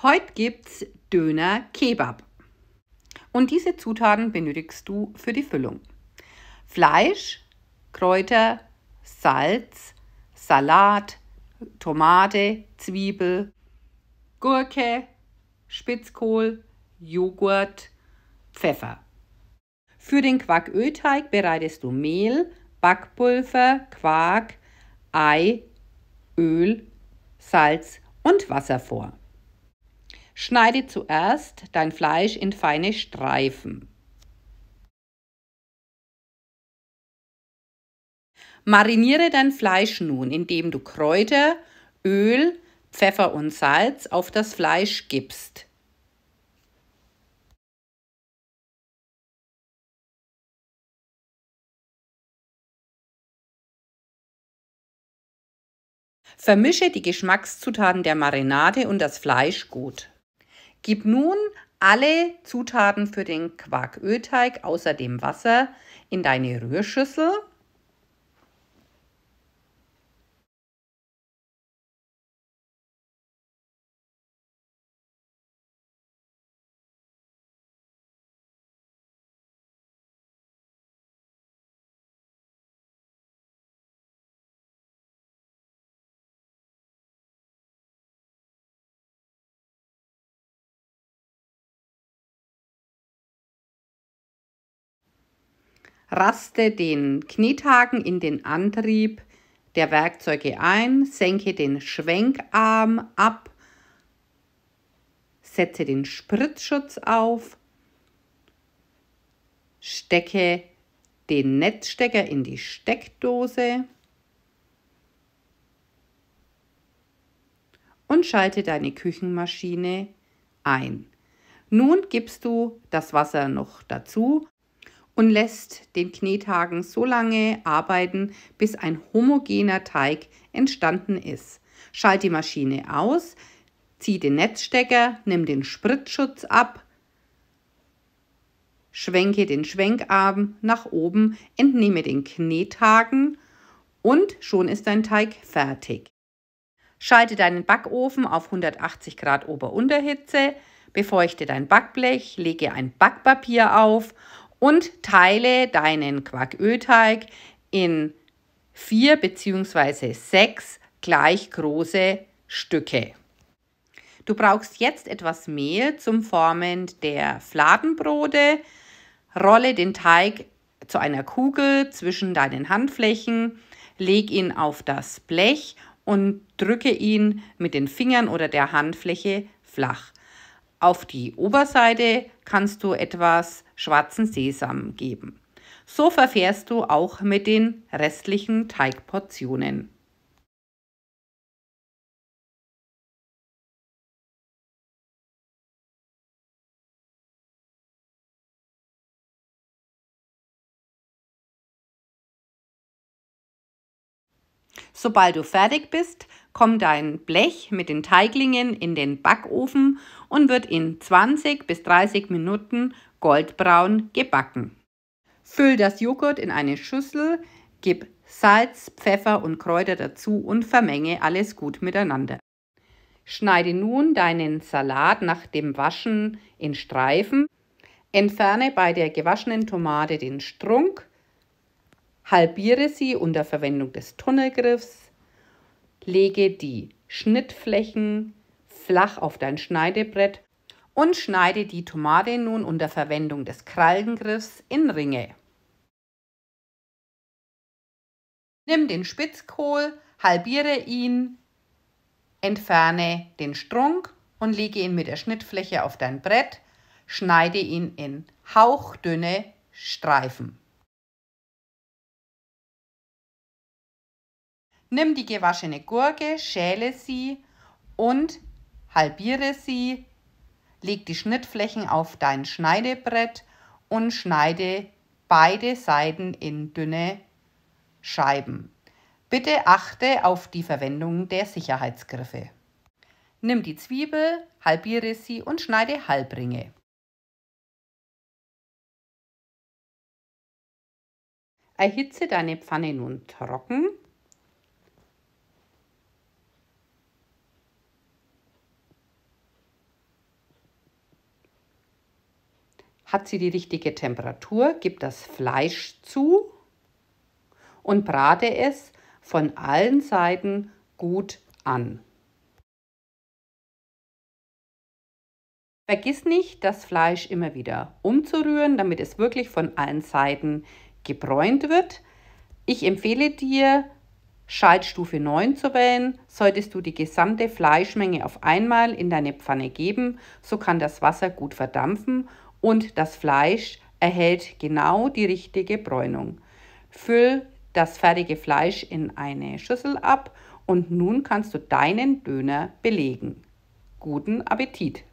Heute gibt's Döner Kebab. Und diese Zutaten benötigst du für die Füllung. Fleisch, Kräuter, Salz, Salat, Tomate, Zwiebel, Gurke, Spitzkohl, Joghurt, Pfeffer. Für den Quackölteig bereitest du Mehl, Backpulver, Quark, Ei, Öl, Salz und Wasser vor. Schneide zuerst dein Fleisch in feine Streifen. Mariniere dein Fleisch nun, indem du Kräuter, Öl, Pfeffer und Salz auf das Fleisch gibst. Vermische die Geschmackszutaten der Marinade und das Fleisch gut. Gib nun alle Zutaten für den Quarkölteig außer dem Wasser in deine Rührschüssel Raste den Knietagen in den Antrieb der Werkzeuge ein, senke den Schwenkarm ab, setze den Spritzschutz auf, stecke den Netzstecker in die Steckdose und schalte deine Küchenmaschine ein. Nun gibst du das Wasser noch dazu und lässt den Knethaken so lange arbeiten, bis ein homogener Teig entstanden ist. Schalt die Maschine aus, zieh den Netzstecker, nimm den Spritzschutz ab, schwenke den Schwenkarm nach oben, entnehme den Knethaken und schon ist dein Teig fertig. Schalte deinen Backofen auf 180 Grad Ober-Unterhitze, befeuchte dein Backblech, lege ein Backpapier auf und teile deinen Quackölteig in vier bzw. sechs gleich große Stücke. Du brauchst jetzt etwas Mehl zum Formen der Fladenbrote. Rolle den Teig zu einer Kugel zwischen deinen Handflächen, leg ihn auf das Blech und drücke ihn mit den Fingern oder der Handfläche flach. Auf die Oberseite kannst du etwas schwarzen Sesam geben. So verfährst du auch mit den restlichen Teigportionen. Sobald du fertig bist, kommt dein Blech mit den Teiglingen in den Backofen und wird in 20 bis 30 Minuten goldbraun gebacken. Füll das Joghurt in eine Schüssel, gib Salz, Pfeffer und Kräuter dazu und vermenge alles gut miteinander. Schneide nun deinen Salat nach dem Waschen in Streifen, entferne bei der gewaschenen Tomate den Strunk halbiere sie unter Verwendung des Tunnelgriffs, lege die Schnittflächen flach auf dein Schneidebrett und schneide die Tomate nun unter Verwendung des Krallengriffs in Ringe. Nimm den Spitzkohl, halbiere ihn, entferne den Strunk und lege ihn mit der Schnittfläche auf dein Brett, schneide ihn in hauchdünne Streifen. Nimm die gewaschene Gurke, schäle sie und halbiere sie. Leg die Schnittflächen auf dein Schneidebrett und schneide beide Seiten in dünne Scheiben. Bitte achte auf die Verwendung der Sicherheitsgriffe. Nimm die Zwiebel, halbiere sie und schneide Halbringe. Erhitze deine Pfanne nun trocken Hat sie die richtige Temperatur, gib das Fleisch zu und brate es von allen Seiten gut an. Vergiss nicht, das Fleisch immer wieder umzurühren, damit es wirklich von allen Seiten gebräunt wird. Ich empfehle dir, Schaltstufe 9 zu wählen. Solltest du die gesamte Fleischmenge auf einmal in deine Pfanne geben, so kann das Wasser gut verdampfen und das Fleisch erhält genau die richtige Bräunung. Füll das fertige Fleisch in eine Schüssel ab und nun kannst du deinen Döner belegen. Guten Appetit!